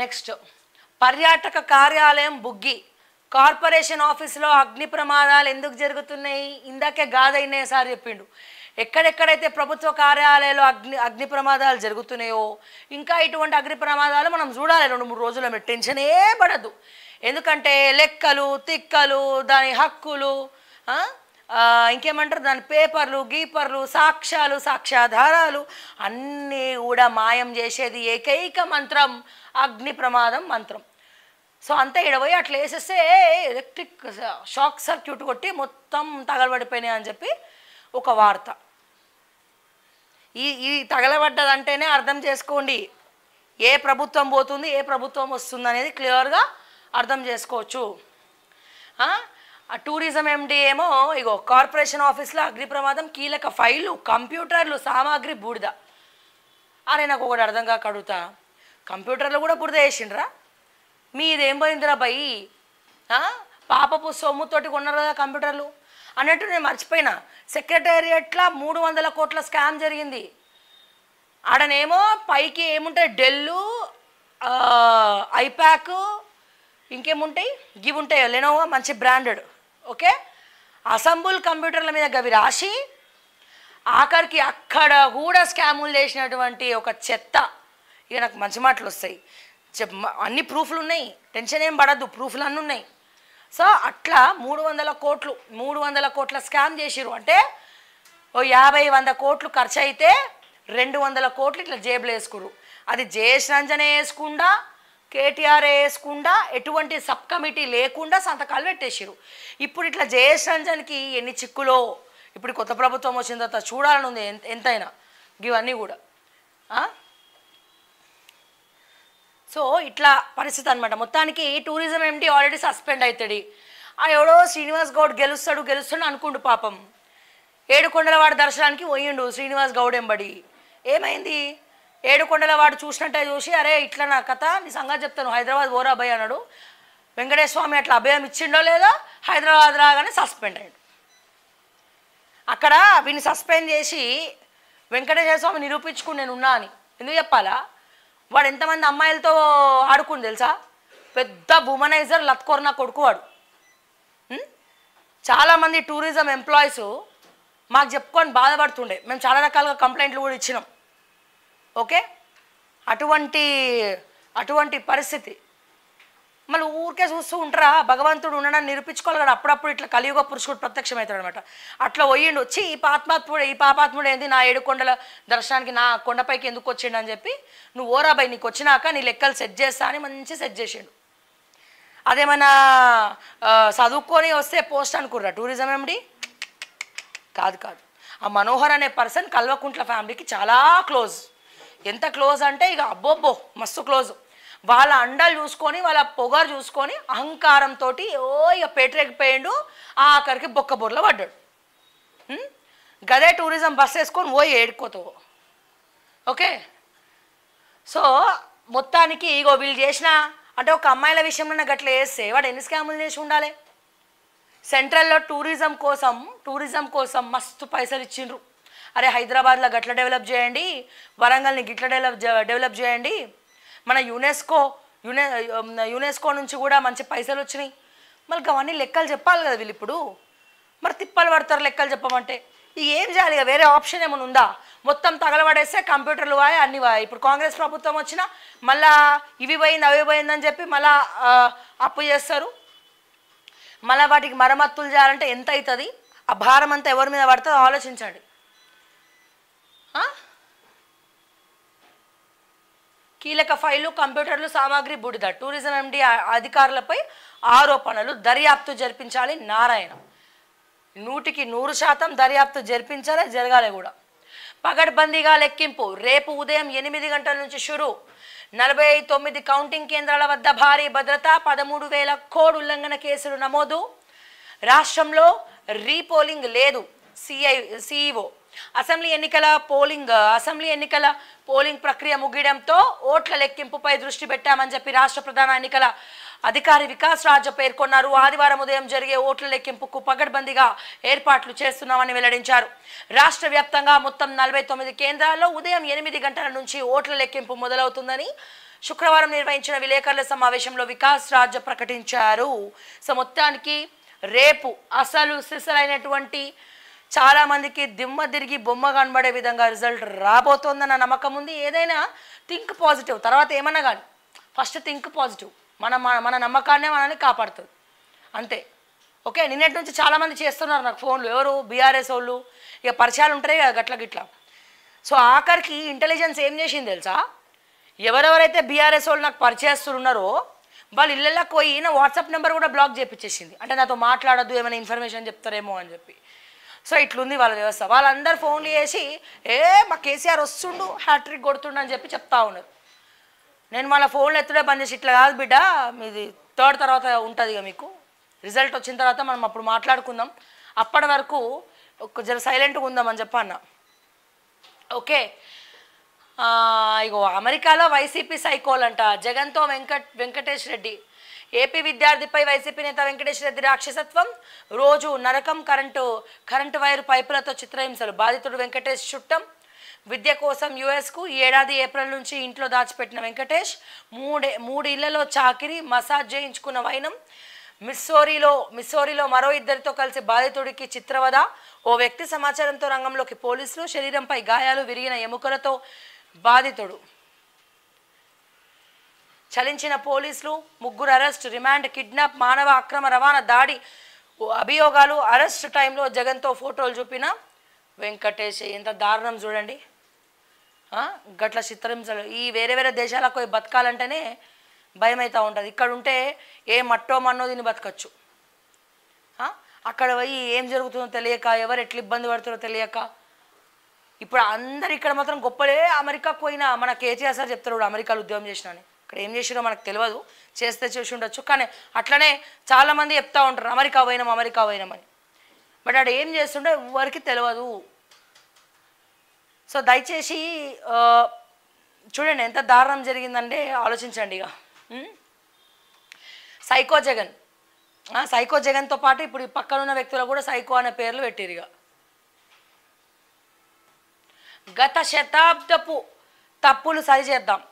next పర్యాటక కార్యాలయం బుగ్గి corporation ఆఫీస్లో అగ్ని ప్రమాదాలు ఎందుకు జరుగుతున్నాయి ఇందాకే గాదైనాయి సార్ చెప్పిండు ఎక్కడెక్కడైతే ప్రభుత్వ కార్యాలయాలు అగ్ని అగ్ని ప్రమాదాలు జరుగుతున్నాయో ఇంకా ఇటువంటి అగ్ని ప్రమాదాలు మనం చూడాలి రెండు మూడు రోజుల మీద టెన్షనే పడద్దు ఎందుకంటే లెక్కలు తిక్కలు దాని హక్కులు ఇంకేమంటారు దాని పేపర్లు గీపర్లు సాక్ష్యాలు సాక్ష్యాధారాలు అన్నీ కూడా మాయం చేసేది ఏకైక మంత్రం అగ్ని ప్రమాదం మంత్రం సో అంతా ఇడబోయి అట్లా వేసేస్తే ఎలక్ట్రిక్ షాక్ సర్క్యూట్ కొట్టి మొత్తం తగలబడిపోయినాయి అని చెప్పి ఒక వార్త ఈ ఈ తగలబడ్డదంటేనే అర్థం చేసుకోండి ఏ ప్రభుత్వం పోతుంది ఏ ప్రభుత్వం వస్తుంది అనేది క్లియర్గా అర్థం చేసుకోవచ్చు ఆ టూరిజం ఎండి ఏమో ఇగో కార్పొరేషన్ ఆఫీస్లో అగ్ని ప్రమాదం కీలక ఫైళ్ళు కంప్యూటర్లు సామాగ్రి బూడిద అని నాకు ఒకటి అర్థం కాక అడుగుతా కంప్యూటర్లు కూడా బురద వేసిండ్రా ఏం పోయిందిరా బయ్యి పాపపు సొమ్ముతోటి కొన్నారు కదా కంప్యూటర్లు అన్నట్టు నేను మర్చిపోయినా సెక్రటేరియట్లా మూడు వందల కోట్ల స్కామ్ జరిగింది ఆడనేమో పైకి ఏముంటాయి డెల్లు ఐప్యాక్ ఇంకేముంటాయి గివి ఉంటాయో లెనోవా మంచి బ్రాండెడ్ ఓకే అసెంబుల్ కంప్యూటర్ల మీద గవి రాసి ఆఖరికి అక్కడ కూడా స్కాములు చేసినటువంటి ఒక చెత్త ఇక నాకు మంచి మాటలు వస్తాయి చెప్ అన్ని ప్రూఫ్లు ఉన్నాయి టెన్షన్ ఏం పడద్దు ప్రూఫ్లు అన్నీ ఉన్నాయి సో అట్లా మూడు వందల కోట్లు మూడు వందల కోట్ల స్కామ్ చేసిరు అంటే ఓ యాభై వంద కోట్లు ఖర్చు అయితే రెండు వందల కోట్లు ఇట్లా జేబులు వేసుకురు అది జేసి రంజనే వేసుకుండా కేటీఆర్ వేసుకుండా ఎటువంటి సబ్ కమిటీ లేకుండా సంతకాలు పెట్టేసారు ఇప్పుడు ఇట్లా జయేష్ రంజన్కి ఎన్ని చిక్కులో ఇప్పుడు కొత్త ప్రభుత్వం వచ్చిన తర్వాత చూడాలని ఉంది ఎంతైనా ఇవన్నీ కూడా సో ఇట్లా పరిస్థితి అనమాట మొత్తానికి టూరిజం ఏమిటి ఆల్రెడీ సస్పెండ్ అవుతాడు ఆ ఎవడో శ్రీనివాస్ గౌడ్ గెలుస్తాడు గెలుస్తాడు అనుకుండు పాపం ఏడుకొండలవాడ దర్శనానికి పోయిండు శ్రీనివాస్ గౌడ్ ఎంబడి ఏమైంది ఏడుకొండల వాడు చూసినట్టే చూసి అరే ఇట్లా నా కథ నీ సంగతి చెప్తాను హైదరాబాద్ ఓరా అబ్బాయి అన్నాడు వెంకటేశ్వామి అట్లా అభయం ఇచ్చిండో లేదో హైదరాబాద్ రాగానే సస్పెండ్ అయ్యాడు అక్కడ వీని సస్పెండ్ చేసి వెంకటేశ్వర స్వామి నిరూపించుకుని నేను ఉన్నా అని ఎందుకు చెప్పాలా వాడు ఎంతమంది అమ్మాయిలతో ఆడుకుని తెలుసా పెద్ద బుమనైజర్ లత్కోర్న కొడుకు వాడు చాలామంది టూరిజం ఎంప్లాయీస్ మాకు చెప్పుకొని బాధపడుతుండే మేము చాలా రకాలుగా కంప్లైంట్లు కూడా ఇచ్చినాం ఓకే అటువంటి అటువంటి పరిస్థితి మళ్ళీ ఊరికే చూస్తూ ఉంటారా భగవంతుడు ఉండడానికి నిరూపించుకోవాలి అప్పుడప్పుడు ఇట్లా కలియుగ పురుషుడు ప్రత్యక్షమవుతాడు అనమాట అట్లా పోయిండు వచ్చి ఈ పాపాత్ముడు ఈ పాపాత్ముడు ఏంది నా ఏడుకొండల దర్శనానికి నా కొండపైకి ఎందుకు వచ్చిండు అని చెప్పి నువ్వు ఓరాబాయ్ నీకు వచ్చినాక నీ లెక్కలు సెట్ చేస్తా అని మంచి సెట్ చేసిండు అదేమన్నా చదువుకొని వస్తే పోస్ట్ అనుకుర్రా టూరిజం ఏమిటి కాదు కాదు ఆ మనోహర్ అనే పర్సన్ కల్వకుంట్ల ఫ్యామిలీకి చాలా క్లోజ్ ఎంత క్లోజ్ అంటే ఇక అబ్బోబ్బో మస్తు క్లోజ్ వాళ్ళ అండాలు చూసుకొని వాళ్ళ పొగరు చూసుకొని అహంకారంతో ఓ ఇక ఆ ఆఖరికి బొక్క బొర్రలో పడ్డాడు గదే టూరిజం బస్ వేసుకొని పోయి ఏడుకోతావు ఓకే సో మొత్తానికి ఇగో వీళ్ళు చేసిన అంటే ఒక అమ్మాయిల విషయంలో గట్లా వేస్తే వాడు ఎన్ని స్కాములు చేసి ఉండాలి సెంట్రల్లో టూరిజం కోసం టూరిజం కోసం మస్తు పైసలు ఇచ్చిండ్రు అరే హైదరాబాద్లో గట్ల డెవలప్ చేయండి వరంగల్ని గిట్ల డెవలప్ డెవలప్ చేయండి మన యునెస్కో యునె యునెస్కో నుంచి కూడా మంచి పైసలు వచ్చినాయి మళ్ళీ అవన్నీ లెక్కలు చెప్పాలి కదా వీళ్ళు ఇప్పుడు మరి తిప్పలు పడతారు లెక్కలు చెప్పమంటే ఇక ఏం చేయాలి ఇక వేరే ఆప్షన్ ఏమైనా ఉందా మొత్తం తగలబడేస్తే కంప్యూటర్లు వాయి అన్ని వాయి ఇప్పుడు కాంగ్రెస్ ప్రభుత్వం వచ్చినా మళ్ళా ఇవి పోయింది అవి పోయిందని చెప్పి మళ్ళా అప్పు చేస్తారు మళ్ళీ వాటికి మరమ్మత్తులు చేయాలంటే ఎంత అవుతుంది ఆ భారం అంతా ఎవరి మీద పడుతుందో ఆలోచించండి కీలక ఫైలు కంప్యూటర్లు సామాగ్రి బుడిద టూరిజం ఎండి అధికారులపై ఆరోపణలు దర్యాప్తు జరిపించాలి నారాయణ నూటికి నూరు శాతం దర్యాప్తు జరిపించాలి జరగాలి కూడా పగడ్బందీగా లెక్కింపు రేపు ఉదయం ఎనిమిది గంటల నుంచి షురు నలభై తొమ్మిది కౌంటింగ్ కేంద్రాల వద్ద భారీ భద్రత పదమూడు వేల కోడ్ ఉల్లంఘన కేసులు నమోదు రాష్ట్రంలో రీపోలింగ్ లేదు సిఐ సిఇఓ అసెంబ్లీ ఎన్నికల పోలింగ్ అసెంబ్లీ ఎన్నికల పోలింగ్ ప్రక్రియ ముగియడంతో ఓట్ల లెక్కింపుపై దృష్టి పెట్టామని చెప్పి రాష్ట్ర ప్రధాన ఎన్నికల అధికారి వికాస్ రాజ పేర్కొన్నారు ఆదివారం ఉదయం జరిగే ఓట్ల లెక్కింపుకు పగడ్బందీగా ఏర్పాట్లు చేస్తున్నామని వెల్లడించారు రాష్ట్ర వ్యాప్తంగా మొత్తం నలభై తొమ్మిది కేంద్రాల్లో ఉదయం ఎనిమిది గంటల నుంచి ఓట్ల లెక్కింపు మొదలవుతుందని శుక్రవారం నిర్వహించిన విలేకరుల సమావేశంలో వికాస్ రాజ ప్రకటించారు సో మొత్తానికి రేపు అసలు సిసలైనటువంటి చాలామందికి దిమ్మ తిరిగి బొమ్మ కనబడే విధంగా రిజల్ట్ రాబోతోందన్న నమ్మకం ఉంది ఏదైనా థింక్ పాజిటివ్ తర్వాత ఏమన్నా కానీ ఫస్ట్ థింక్ పాజిటివ్ మన మన నమ్మకాన్నే మనల్ని కాపాడుతుంది అంతే ఓకే నిన్నటి నుంచి చాలామంది చేస్తున్నారు నాకు ఫోన్లు ఎవరు బీఆర్ఎస్ వాళ్ళు ఇక పరిచయాలు ఉంటాయి కదా గట్ల గిట్లా సో ఆఖరికి ఇంటెలిజెన్స్ ఏం చేసింది తెలుసా ఎవరెవరైతే బీఆర్ఎస్ వాళ్ళు నాకు పరిచయస్తులు ఉన్నారో వాళ్ళు ఇళ్ళకి పోయి నా వాట్సాప్ నెంబర్ కూడా బ్లాక్ చేపించేసింది అంటే నాతో మాట్లాడద్దు ఏమైనా ఇన్ఫర్మేషన్ చెప్తారేమో అని చెప్పి సో ఇట్లుంది వాళ్ళ వ్యవస్థ వాళ్ళందరూ ఫోన్లు చేసి ఏ మా కేసీఆర్ వస్తుండు హ్యాట్రిక్ కొడుతుండు అని చెప్పి చెప్తా ఉన్నారు నేను వాళ్ళ ఫోన్లు ఎత్తుడే పని చేసి ఇట్లా కాదు బిడ్డ మీది థర్డ్ తర్వాత ఉంటుంది ఇక మీకు రిజల్ట్ వచ్చిన తర్వాత మనం అప్పుడు మాట్లాడుకుందాం అప్పటి వరకు ఒక జర సైలెంట్గా ఉందామని అన్న ఓకే ఇగో అమెరికాలో వైసీపీ సైకోల్ అంట జగన్తో వెంకట్ వెంకటేష్ రెడ్డి ఏపీ విద్యార్థిపై వైసీపీ నేత వెంకటేశ్వర రెడ్డి రాక్షసత్వం రోజు నరకం కరెంటు కరెంటు వైర్ పైపులతో చిత్రహింసలు బాధితుడు వెంకటేష్ చుట్టం విద్య కోసం యుఎస్కు ఏడాది ఏప్రిల్ నుంచి ఇంట్లో దాచిపెట్టిన వెంకటేష్ మూడే మూడు ఇళ్లలో చాకిరి మసాజ్ చేయించుకున్న వైనం మిస్సోరీలో మిస్సోరీలో మరో ఇద్దరితో కలిసి బాధితుడికి చిత్రవద ఓ వ్యక్తి సమాచారంతో రంగంలోకి పోలీసులు శరీరంపై గాయాలు విరిగిన ఎముకలతో బాధితుడు చలించిన పోలీసులు ముగ్గురు అరెస్ట్ రిమాండ్ కిడ్నాప్ మానవ అక్రమ రవాణా దాడి అభియోగాలు అరెస్ట్ టైంలో జగన్తో ఫోటోలు చూపిన వెంకటేష్ ఎంత దారుణం చూడండి గట్ల చిత్రహింసలు ఈ వేరే వేరే దేశాలకు పోయి బతకాలంటేనే భయం అవుతూ ఉంటుంది ఇక్కడ ఉంటే ఏ మట్టో మన్నో దీన్ని బతకచ్చు అక్కడ పోయి ఏం జరుగుతుందో తెలియక ఎవరు ఎట్లా ఇబ్బంది పడుతుందో తెలియక ఇప్పుడు అందరు ఇక్కడ మాత్రం గొప్పలే అమెరికాకు పోయినా మన కేటీఆర్ సార్ చెప్తారు అమెరికాలో ఉద్యోగం చేసినా అని అక్కడ ఏం చేసిరో మనకు తెలియదు చేస్తే చూసి ఉండొచ్చు కానీ అట్లనే చాలామంది చెప్తూ ఉంటారు అమెరికా పోయినాం అమెరికా పోయినామని బట్ అక్కడ ఏం చేస్తుండే ఎవరికి తెలియదు సో దయచేసి చూడండి ఎంత దారుణం జరిగిందంటే ఆలోచించండి ఇక సైకో జగన్ సైకో జగన్తో పాటు ఇప్పుడు పక్కన ఉన్న వ్యక్తులు కూడా సైకో అనే పేర్లు పెట్టారు ఇక గత శతాబ్దపు తప్పులు సరిచేద్దాం